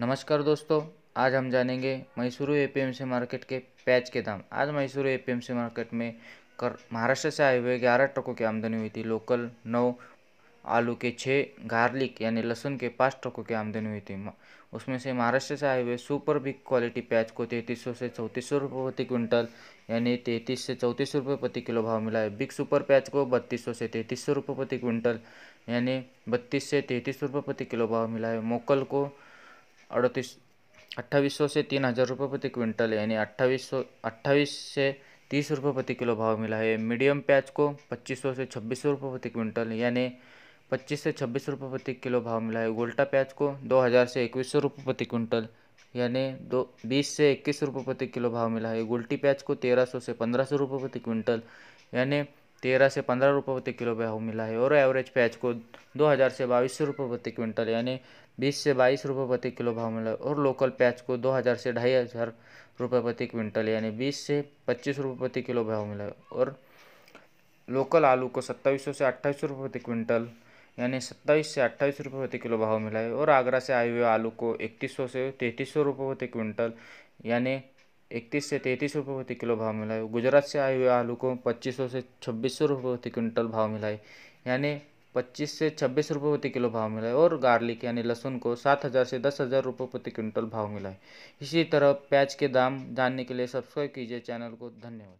नमस्कार दोस्तों आज हम जानेंगे मैसूरू एपीएमसी मार्केट के पैच के दाम आज मैसूरू एपीएमसी मार्केट में कर महाराष्ट्र से आए हुए ग्यारह ट्रकों की आमदनी हुई थी लोकल नौ आलू के छः गार्लिक यानी लहसुन के पाँच ट्रकों की आमदनी हुई थी उसमें से महाराष्ट्र से आए हुए सुपर बिग क्वालिटी प्याज को तैंतीस सौ से चौंतीस सौ रुपये प्रति क्विंटल यानी तैंतीस से चौंतीस रुपये प्रति किलो भाव मिला है बिग सुपर प्याज को बत्तीस सौ से तैंतीस सौ रुपये प्रति क्विंटल यानी बत्तीस से तैंतीस रुपये प्रति किलो भाव मिला है मोकल को अड़तीस अट्ठावी सौ से तीन हज़ार रुपये प्रति क्विंटल यानी अट्ठावी सौ अट्ठावी से तीस रुपये प्रति किलो भाव मिला है मीडियम प्याज को पच्चीस सौ से छब्बीस सौ रुपये प्रति क्विंटल यानी पच्चीस से छब्बीस रुपये प्रति किलो भाव मिला है गोल्टा प्याज को दो हज़ार से इक्कीस सौ रुपये प्रति क्विंटल यानी दो बीस से इक्कीस रुपये प्रति किलो भाव मिला है गुलटी प्याज को तेरह सौ से पंद्रह सौ रुपये प्रति क्विंटल यानी तेरह से पंद्रह रुपये प्रति किलो भाव मिला है और एवरेज प्याज को दो हज़ार से बाईस सौ रुपये प्रति क्विंटल यानी बीस से बाईस रुपये प्रति किलो भाव मिला है और लोकल प्याज को दो हज़ार से ढाई हज़ार रुपये प्रति क्विंटल यानी बीस से पच्चीस रुपये प्रति किलो भाव मिला है और लोकल आलू को सत्ताईस सौ से अट्ठाईस रुपये प्रति क्विंटल यानी सत्ताईस से अट्ठाईस रुपये प्रति किलो भाव मिला है और आगरा से आए हुए आलू को इकतीस सौ से तैंतीस सौ रुपये प्रति क्विंटल यानी इकतीस से तैंतीस रुपये प्रति किलो भाव मिला है गुजरात से आए हुए आलू को पच्चीस सौ से छब्बीस सौ रुपये प्रति क्विंटल भाव मिला है यानी पच्चीस से छब्बीस रुपये प्रति किलो भाव मिला है और गार्लिक यानी लहसुन को सात हज़ार से दस हज़ार रुपये प्रति क्विंटल भाव मिला है इसी तरह प्याज के दाम जानने के लिए सब्सक्राइब कीजिए चैनल को धन्यवाद